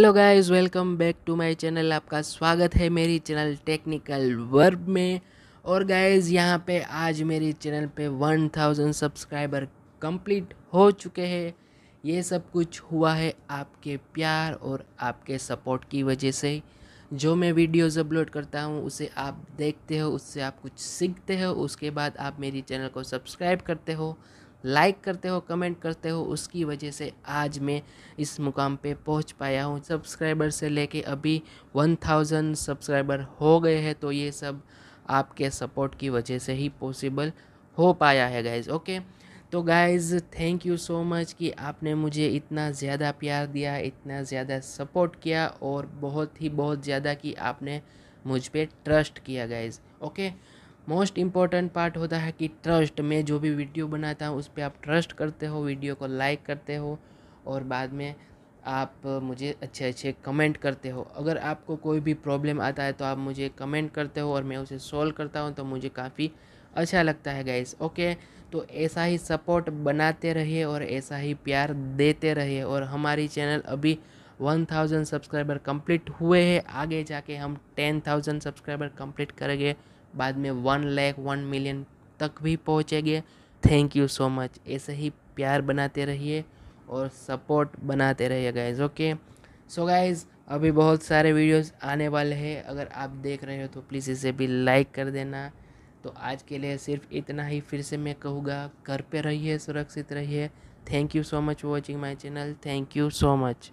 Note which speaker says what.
Speaker 1: hello guys welcome back to my channel आपका स्वागत है मेरी चैनल टेक्निकल वर्ब में और गाइस यहाँ पे आज मेरी चैनल पे 1000 सब्सक्राइबर कंप्लीट हो चुके हैं ये सब कुछ हुआ है आपके प्यार और आपके सपोर्ट की वजह से जो मैं वीडियोस अपलोड करता हूँ उसे आप देखते हो उससे आप कुछ सीखते हो उसके बाद आप मेरी चैनल को सब्सक्राइब करते हो लाइक करते हो कमेंट करते हो उसकी वजह से आज मैं इस मुकाम पे पहुंच पाया हूँ सब्सक्राइबर से लेके अभी 1000 सब्सक्राइबर हो गए हैं तो ये सब आपके सपोर्ट की वजह से ही पॉसिबल हो पाया है गाइज ओके तो guys thank you so much कि आपने मुझे इतना ज़्यादा प्यार दिया इतना ज़्यादा सपोर्ट किया और बहुत ही बहुत ज़्यादा कि आपने मुझ पर ट्रस्ट किया guys okay most important part होता है कि ट्रस्ट मैं जो भी वीडियो बनाता हूँ उस पर आप ट्रस्ट करते हो वीडियो को लाइक करते हो और बाद में आप मुझे अच्छे अच्छे कमेंट करते हो अगर आपको कोई भी प्रॉब्लम आता है तो आप मुझे कमेंट करते हो और मैं उसे सॉल्व करता हूँ तो मुझे काफ़ी अच्छा लगता है गाइस ओके तो ऐसा ही सपोर्ट बनाते रहिए और ऐसा ही प्यार देते रहिए और हमारी चैनल अभी 1000 सब्सक्राइबर कंप्लीट हुए हैं आगे जाके हम 10000 सब्सक्राइबर कंप्लीट करेंगे बाद में वन लैख वन मिलियन तक भी पहुँचेंगे थैंक यू सो मच ऐसे ही प्यार बनाते रहिए और सपोर्ट बनाते रहिए गाइज ओके सो गाइज़ अभी बहुत सारे वीडियोस आने वाले हैं अगर आप देख रहे हो तो प्लीज़ इसे भी लाइक कर देना तो आज के लिए सिर्फ इतना ही फिर से मैं कहूँगा घर पे रहिए सुरक्षित रहिए thank you so much watching my channel thank you so much